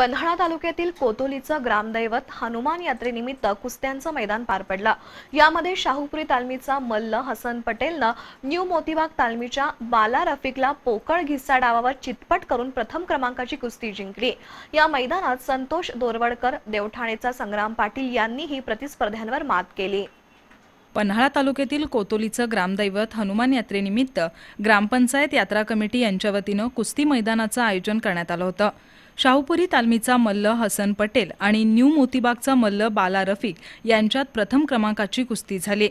पन्हाळा तालुक्यातील कोतोलीचं ग्रामदैवत हनुमान यात्रेनिमित्त कुस्त्यांचं मैदान पार पडलं यामध्ये शाहूपुरी तालमीचा मल्ल हसन पटेलनं न्यू मोतीबाग तालमीच्या बाला रफिकला पोकळ घिस्सा डावावर चितपट करून प्रथम क्रमांकाची कुस्ती जिंकली या मैदानात संतोष दोरवडकर देवठाणेचा संग्राम पाटील यांनीही प्रतिस्पर्ध्यांवर मात केली पन्हाळा तालुक्यातील कोतोलीचं ग्रामदैवत हनुमान यात्रेनिमित्त ग्रामपंचायत यात्रा कमिटी यांच्या वतीनं कुस्ती मैदानाचं आयोजन करण्यात आलं होतं शाहूपुरी तालमीचा मल्ल हसन पटेल आणि न्यू मोतीबागचा मल्ल बाला रफिक यांच्यात प्रथम क्रमांकाची कुस्ती झाली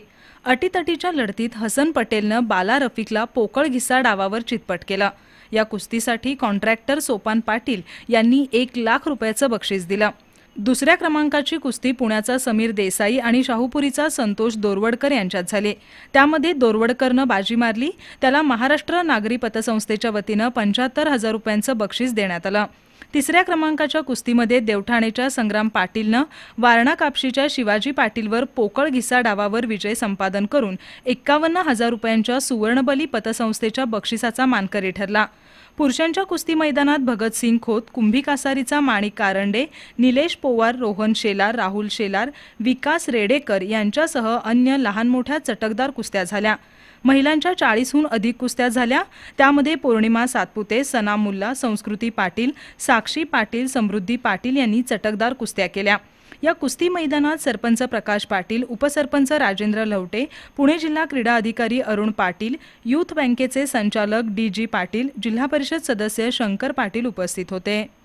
अटीतटीच्या लढतीत हसन पटेलनं बाला रफिकला पोकळ घिसा डावावर चितपट केला या कुस्तीसाठी कॉन्ट्रॅक्टर सोपान पाटील यांनी एक लाख रुपयाचं बक्षीस दिलं दुसऱ्या क्रमांकाची कुस्ती पुण्याचा समीर देसाई आणि शाहूपुरीचा संतोष दोरवडकर यांच्यात झाली त्यामध्ये दोरवडकरनं बाजी मारली त्याला महाराष्ट्र नागरी पतसंस्थेच्या वतीनं पंच्याहत्तर हजार रुपयांचं बक्षीस देण्यात आलं तिसऱ्या क्रमांकाच्या कुस्तीमध्ये देवठाणेच्या संग्राम पाटीलनं वारणा कापशीच्या शिवाजी पाटीलवर पोकळ घिसा डावावर विजय संपादन करून एक्कावन्न हजार रुपयांच्या सुवर्णबली पतसंस्थेच्या बक्षिसाचा मानकरी ठरला पुरुषांच्या कुस्ती मैदानात भगतसिंग खोत कुंभी कासारीचा माणिक कारंडे निलेश पोवार रोहन शेलार राहुल शेलार विकास रेडेकर यांच्यासह अन्य लहान मोठ्या चटकदार कुस्त्या झाल्या महिलांच्या चाळीसहून अधिक कुस्त्या झाल्या त्यामध्ये पौर्णिमा सातपुते सना मुल्ला संस्कृती पाटील साक्षी पाटील समृद्धी पाटील यांनी चटकदार कुस्त्या केल्या या कुस्ती मैदानात सरपंच प्रकाश पाटील उपसरपंच राजेंद्र लवटे पुणे जिल्हा क्रीडा अधिकारी अरुण पाटील यूथ बँकेचे संचालक डी जी पाटील जिल्हा परिषद सदस्य शंकर पाटील उपस्थित होते